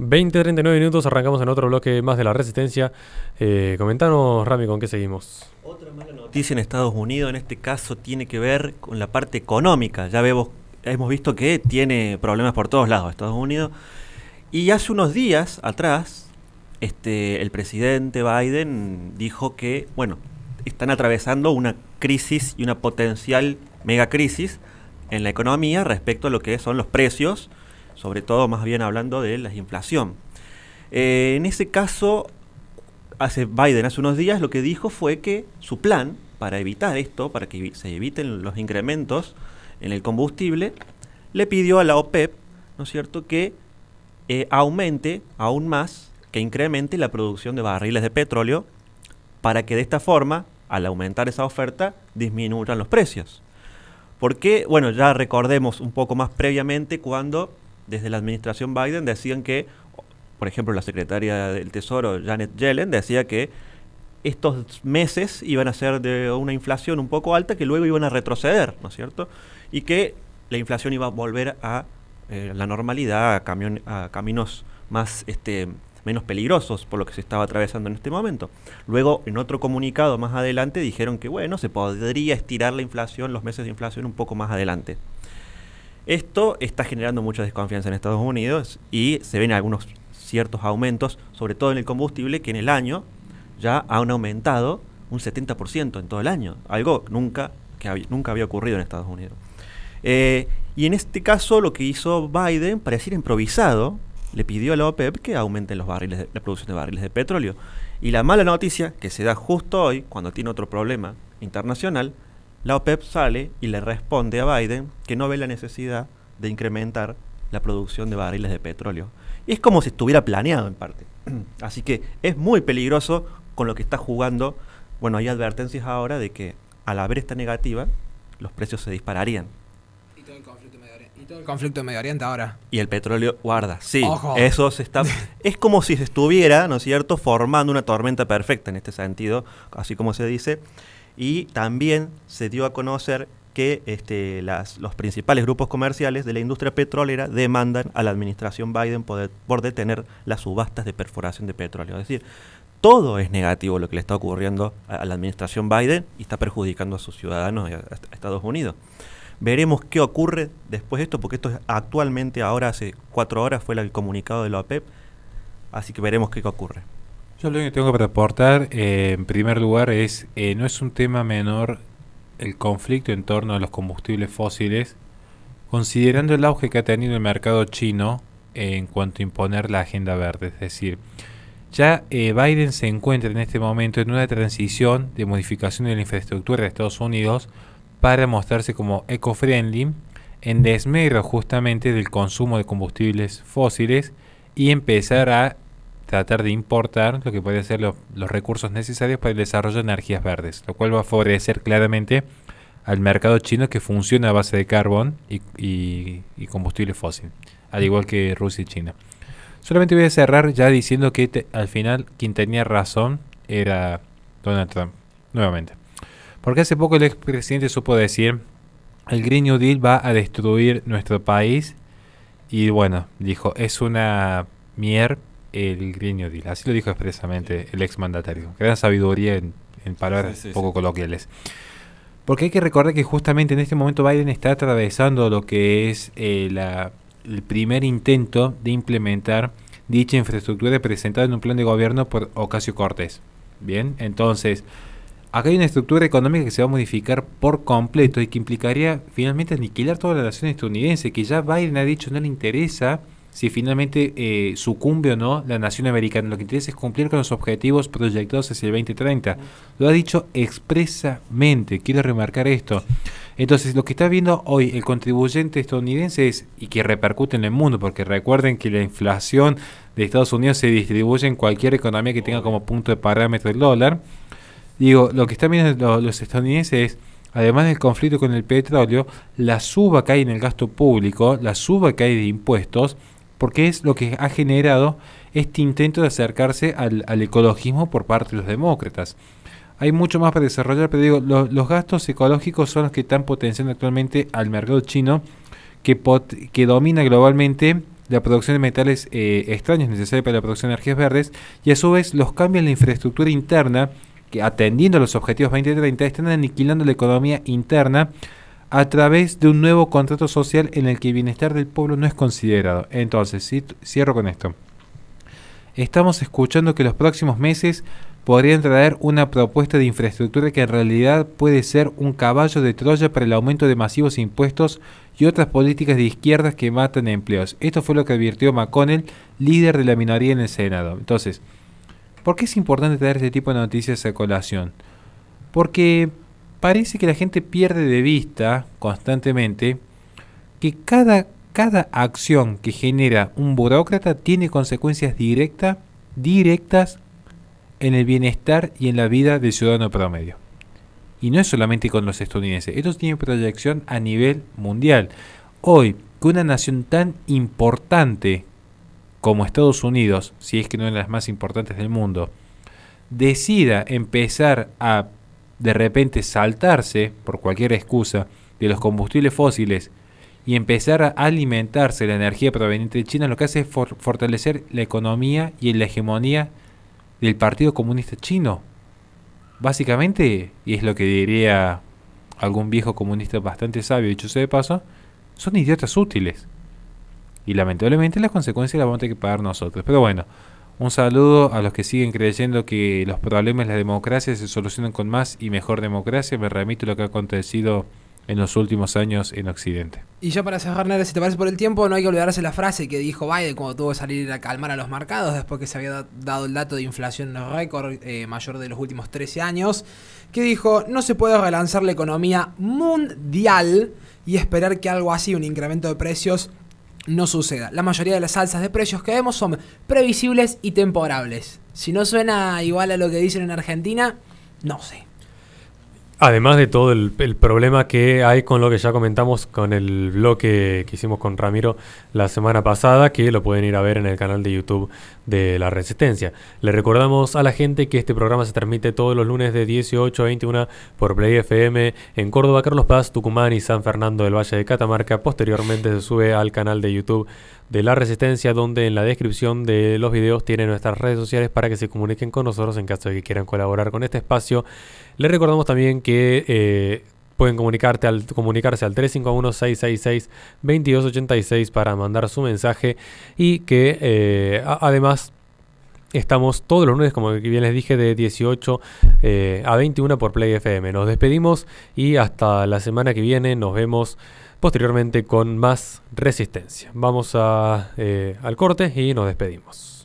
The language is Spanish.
20-39 minutos, arrancamos en otro bloque más de la resistencia. Eh, comentanos, Rami, con qué seguimos. Otra mala noticia en Estados Unidos, en este caso, tiene que ver con la parte económica. Ya vemos, hemos visto que tiene problemas por todos lados Estados Unidos. Y hace unos días atrás, este, el presidente Biden dijo que, bueno, están atravesando una crisis y una potencial megacrisis en la economía respecto a lo que son los precios sobre todo más bien hablando de la inflación. Eh, en ese caso, hace Biden hace unos días lo que dijo fue que su plan para evitar esto, para que se eviten los incrementos en el combustible, le pidió a la OPEP, ¿no es cierto?, que eh, aumente aún más, que incremente la producción de barriles de petróleo para que de esta forma, al aumentar esa oferta, disminuyan los precios. Porque, bueno, ya recordemos un poco más previamente cuando desde la administración Biden decían que, por ejemplo, la secretaria del Tesoro, Janet Yellen, decía que estos meses iban a ser de una inflación un poco alta que luego iban a retroceder, ¿no es cierto? Y que la inflación iba a volver a eh, la normalidad, a, a caminos más este, menos peligrosos por lo que se estaba atravesando en este momento. Luego, en otro comunicado más adelante, dijeron que, bueno, se podría estirar la inflación, los meses de inflación un poco más adelante. Esto está generando mucha desconfianza en Estados Unidos y se ven algunos ciertos aumentos, sobre todo en el combustible, que en el año ya han aumentado un 70% en todo el año, algo nunca, que nunca había ocurrido en Estados Unidos. Eh, y en este caso lo que hizo Biden, para decir improvisado, le pidió a la OPEP que aumenten los barriles de, la producción de barriles de petróleo. Y la mala noticia que se da justo hoy, cuando tiene otro problema internacional, la OPEP sale y le responde a Biden que no ve la necesidad de incrementar la producción de barriles de petróleo. Y es como si estuviera planeado en parte. Así que es muy peligroso con lo que está jugando. Bueno, hay advertencias ahora de que al haber esta negativa, los precios se dispararían. Y todo el conflicto de Medio Oriente, ahora. Y el petróleo guarda, sí. Ojo. Eso está... es como si se estuviera, ¿no es cierto?, formando una tormenta perfecta en este sentido, así como se dice y también se dio a conocer que este, los principales grupos comerciales de la industria petrolera demandan a la administración Biden por detener las subastas de perforación de petróleo. Es decir, todo es negativo lo que le está ocurriendo a, la administración Biden y está perjudicando a sus ciudadanos y a, Estados Unidos. Veremos qué ocurre después de esto, porque esto es actualmente, ahora hace cuatro horas fue el comunicado de la OPEP, así que veremos qué ocurre. Yo lo que tengo que aportar, eh, en primer lugar, es eh, no es un tema menor el conflicto en torno a los combustibles fósiles, considerando el auge que ha tenido el mercado chino en cuanto a imponer la agenda verde. Es decir, ya eh, Biden se encuentra en este momento en una transición de modificación de la infraestructura de Estados Unidos para mostrarse como eco-friendly, en desmedro justamente del consumo de combustibles fósiles y empezar a tratar de importar lo que puede ser los recursos necesarios para el desarrollo de energías verdes, lo cual va a favorecer claramente al mercado chino que funciona a base de carbón y, combustible fósil, al igual que Rusia y China. Solamente voy a cerrar ya diciendo que al final quien tenía razón era Donald Trump, nuevamente. Porque hace poco el expresidente supo decir, el Green New Deal va a destruir nuestro país. Y bueno, dijo, es una mierda el Green New Deal. Así lo dijo expresamente el exmandatario. Gran sabiduría en, palabras poco coloquiales. Porque hay que recordar que justamente en este momento Biden está atravesando lo que es eh, el primer intento de implementar dicha infraestructura presentada en un plan de gobierno por Ocasio Cortés. Bien, entonces, acá hay una estructura económica que se va a modificar por completo y que implicaría finalmente aniquilar toda la nación estadounidense, que ya Biden ha dicho no le interesa si finalmente eh, sucumbe o no la nación americana. Lo que interesa es cumplir con los objetivos proyectados hacia el 2030. Lo ha dicho expresamente, quiero remarcar esto. Entonces, lo que está viendo hoy el contribuyente estadounidense es, y que repercute en el mundo, porque recuerden que la inflación de Estados Unidos se distribuye en cualquier economía que tenga como punto de parámetro el dólar. Digo, lo que están viendo los, los estadounidenses es, además del conflicto con el petróleo, la suba que hay en el gasto público, la suba que hay de impuestos, porque es lo que ha generado este intento de acercarse al, ecologismo por parte de los demócratas. Hay mucho más para desarrollar, pero digo, los gastos ecológicos son los que están potenciando actualmente al mercado chino, que, que domina globalmente la producción de metales eh, extraños necesarios para la producción de energías verdes, y a su vez los cambios en la infraestructura interna, que atendiendo a los objetivos 2030, están aniquilando la economía interna a través de un nuevo contrato social en el que el bienestar del pueblo no es considerado. Entonces, cierro con esto. Estamos escuchando que los próximos meses podrían traer una propuesta de infraestructura que en realidad puede ser un caballo de Troya para el aumento de masivos impuestos y otras políticas de izquierdas que matan empleos. Esto fue lo que advirtió McConnell, líder de la minoría en el Senado. Entonces, ¿por qué es importante traer este tipo de noticias a colación? Porque parece que la gente pierde de vista constantemente que cada, cada acción que genera un burócrata tiene consecuencias directas en el bienestar y en la vida del ciudadano promedio. Y no es solamente con los estadounidenses, esto tiene proyección a nivel mundial. Hoy, que una nación tan importante como Estados Unidos, si es que no es la las más importantes del mundo, decida empezar a de repente saltarse, por cualquier excusa, de los combustibles fósiles y empezar a alimentarse de la energía proveniente de China, lo que hace es fortalecer la economía y la hegemonía del Partido Comunista Chino. Básicamente, y es lo que diría algún viejo comunista bastante sabio, dicho sea de paso, son idiotas útiles. Y lamentablemente las consecuencias las vamos a tener que pagar nosotros. Pero bueno, un saludo a los que siguen creyendo que los problemas de la democracia se solucionan con más y mejor democracia. Me remito a lo que ha acontecido en los últimos años en Occidente. Y ya para cerrar, Nere, si te parece por el tiempo, no hay que olvidarse la frase que dijo Biden cuando tuvo que salir a calmar a los mercados después que se había dado el dato de inflación récord eh, mayor de los últimos 13 años, que dijo, no se puede relanzar la economía mundial y esperar que algo así, un incremento de precios, no suceda. La mayoría de las alzas de precios que vemos son previsibles y temporales. Si no suena igual a lo que dicen en Argentina, no sé. Además de todo el, problema que hay con lo que ya comentamos con el bloque que hicimos con Ramiro la semana pasada, que lo pueden ir a ver en el canal de YouTube de La Resistencia. Le recordamos a la gente que este programa se transmite todos los lunes de 18 a 21 por Play FM en Córdoba, Carlos Paz, Tucumán y San Fernando del Valle de Catamarca. Posteriormente se sube al canal de YouTube de La Resistencia, donde en la descripción de los videos tienen nuestras redes sociales para que se comuniquen con nosotros en caso de que quieran colaborar con este espacio. Les recordamos también que eh, pueden al, comunicarse al 351-666-2286 para mandar su mensaje y que eh, además Estamos todos los lunes, como bien les dije, de 18 eh, a 21 por Play FM. Nos despedimos y hasta la semana que viene nos vemos posteriormente con más resistencia. Vamos al corte y nos despedimos.